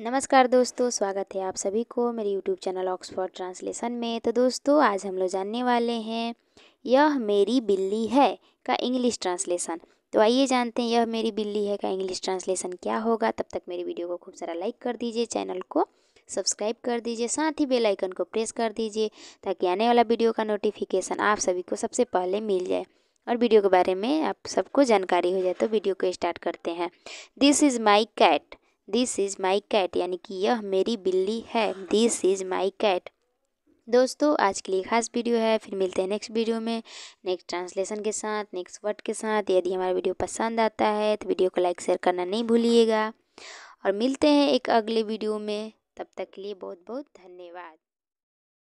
नमस्कार दोस्तों स्वागत है आप सभी को मेरे यूट्यूब चैनल ऑक्सफोर्ड ट्रांसलेशन में तो दोस्तों आज हम लोग जानने वाले हैं यह मेरी बिल्ली है का इंग्लिश ट्रांसलेशन तो आइए जानते हैं यह मेरी बिल्ली है का इंग्लिश ट्रांसलेशन क्या होगा तब तक मेरी वीडियो को खूब सारा लाइक कर दीजिए चैनल को सब्सक्राइब कर दीजिए साथ ही बेल आइकन को प्रेस कर दीजिए ताकि आने वाला वीडियो का नोटिफिकेशन आप सभी को सबसे पहले मिल जाए और वीडियो के बारे में आप सबको जानकारी हो जाए तो वीडियो को स्टार्ट करते हैं this is my cat this is my cat यानी कि यह मेरी बिल्ली है दिस इज़ माई कैट दोस्तों आज के लिए खास वीडियो है फिर मिलते हैं नेक्स्ट वीडियो में नेक्स्ट ट्रांसलेशन के साथ नेक्स्ट वर्ड के साथ यदि हमारा वीडियो पसंद आता है तो वीडियो को लाइक शेयर करना नहीं भूलिएगा और मिलते हैं एक अगले वीडियो में तब तक के लिए बहुत बहुत धन्यवाद